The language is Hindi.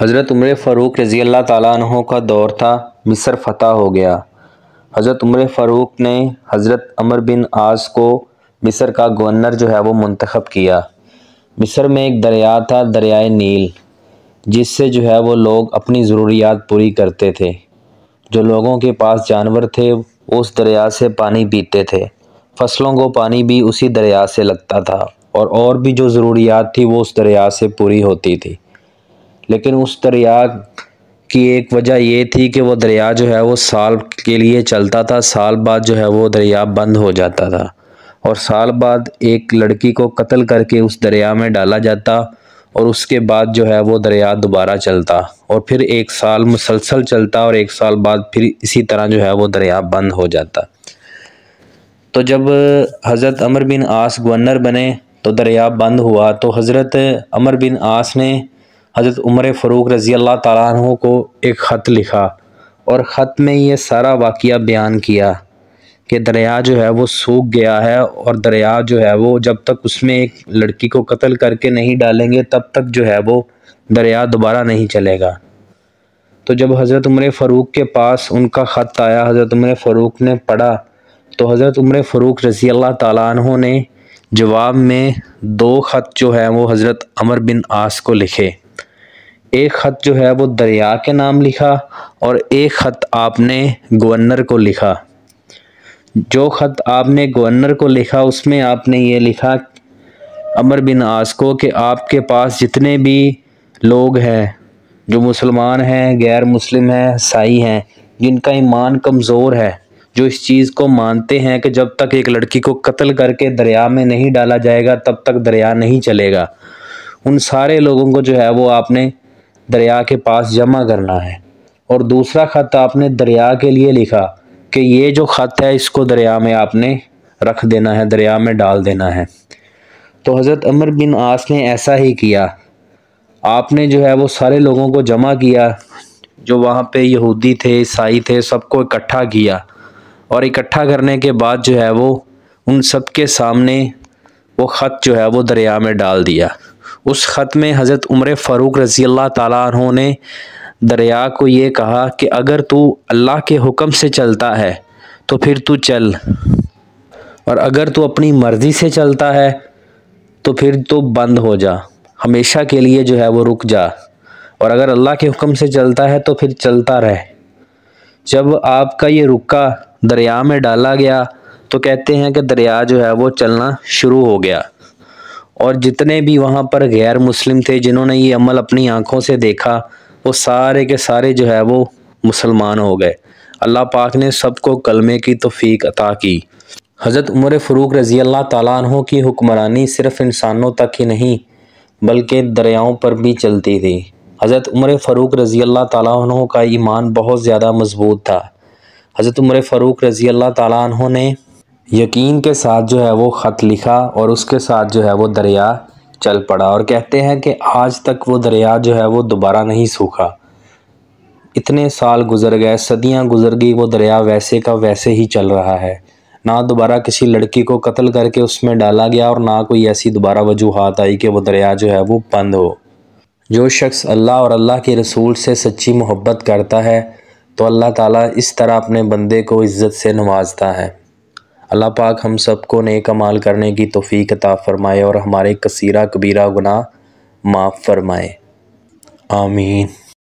हज़रत उम्र फ़ारूक रज़ी अल्लाह तु का दौर था मिस्र फ़तह हो गया हज़रत उम्र फ़ारूक ने हज़रत अमर बिन आस को मिस्र का गवर्नर जो है वो मंतखब किया मिस्र में एक दरिया था दरियाए नील जिससे जो है वो लोग अपनी ज़रूरियात पूरी करते थे जो लोगों के पास जानवर थे उस दरिया से पानी पीते थे फसलों को पानी भी उसी दरिया से लगता था और और भी जो ज़रूरियात थी वो उस दरिया से पूरी होती थी लेकिन उस दरिया की एक वजह ये थी कि वो दरिया जो है वो साल के लिए चलता था साल बाद जो है वो दरिया बंद हो जाता था और साल बाद एक लड़की को कत्ल करके उस दरिया में डाला जाता और उसके बाद जो है वो दरिया दोबारा चलता और फिर एक साल मुसलसल चलता और एक साल बाद फिर इसी तरह जो है वो दरिया बंद हो जाता तो जब हज़रत अमर बिन आस गवर्नर बने तो दरिया बंद हुआ तो हज़रत अमर बिन आस ने हज़रत उमर फ़रूक रज़ी अल्लाह तु को एक ख़त लिखा और ख़त में ये सारा वाक़ बयान किया कि दरिया जो है वो सूख गया है और दरिया जो है वो जब तक उसमें एक लड़की को कत्ल करके नहीं डालेंगे तब तक जो है वो दरिया दोबारा नहीं चलेगा तो जब हज़रत उमर फ़रूक के पास उनका ख़त आया हज़रत उमर फ़रूक ने पढ़ा तो हज़रत उमर फ़रूक रज़ी अल्लाह तु ने जवाब में दो ख़त जो हैं वो हज़रत अमर बिन आस को लिखे एक ख़त जो है वो दरिया के नाम लिखा और एक ख़त आपने गवर्नर को लिखा जो ख़त आपने गवर्नर को लिखा उसमें आपने ये लिखा अमर बिन आस को कि आपके पास जितने भी लोग हैं जो मुसलमान हैं गैर मुस्लिम हैं ईसाई हैं जिनका ईमान कमज़ोर है जो इस चीज़ को मानते हैं कि जब तक एक लड़की को कत्ल करके दरिया में नहीं डाला जाएगा तब तक दरिया नहीं चलेगा उन सारे लोगों को जो है वो आपने दरिया के पास जमा करना है और दूसरा ख़त आपने दरिया के लिए लिखा कि ये जो ख़त है इसको दरिया में आपने रख देना है दरिया में डाल देना है तो हज़रत अमर बिन आस ने ऐसा ही किया आपने जो है वो सारे लोगों को जमा किया जो वहाँ पे यहूदी थे ईसाई थे सबको इकट्ठा किया और इकट्ठा करने के बाद जो है वो उन सब के सामने वो ख़त जो है वो दरिया में डाल दिया उस ख़त में हज़रत उम्र फ़ारूक रज़ी अल्लाह ताली ने दरिया को ये कहा कि अगर तू अल्लाह के हुक्म से चलता है तो फिर तू चल और अगर तू अपनी मर्ज़ी से चलता है तो फिर तो बंद हो जा हमेशा के लिए जो है वो रुक जा और अगर अल्लाह के हुक्म से चलता है तो फिर चलता रह जब आपका ये रुका दरिया में डाला गया तो कहते हैं कि दरिया जो है वो चलना शुरू हो गया और जितने भी वहाँ पर गैर मुस्लिम थे जिन्होंने ये अमल अपनी आँखों से देखा वो सारे के सारे जो है वो मुसलमान हो गए अल्लाह पाक ने सबको कलमे की तोफ़ी अता की हज़रत उमर फ़रूक रज़ी अल्लाह तु की हुक्मरानी सिर्फ़ इंसानों तक ही नहीं बल्कि दरियाओं पर भी चलती थी हज़रत उमर फ़रूक रज़ी अल्लाह तु का ईमान बहुत ज़्यादा मज़बूत था हज़रत उमर फ़रूक रज़ी अल्लाह तु ने यकीन के साथ जो है वो ख़त लिखा और उसके साथ जो है वो दरिया चल पड़ा और कहते हैं कि आज तक वो दरिया जो है वो दोबारा नहीं सूखा इतने साल गुजर गए सदियां गुजर गई वो दरिया वैसे का वैसे ही चल रहा है ना दोबारा किसी लड़की को कत्ल करके उसमें डाला गया और ना कोई ऐसी दोबारा वजूहत आई कि वो दरिया जो है वो बंद हो जो शख्स अल्लाह और अल्लाह के रसूल से सच्ची मोहब्बत करता है तो अल्लाह ताला इस तरह अपने बंदे को इज़्ज़त से नवाजता है अल्लाह पाक हम सबको नेक अमाल करने की तोफ़ी कता फ़रमाए और हमारे कसीरा कबीरा गुना माफ़ फरमाए आमीन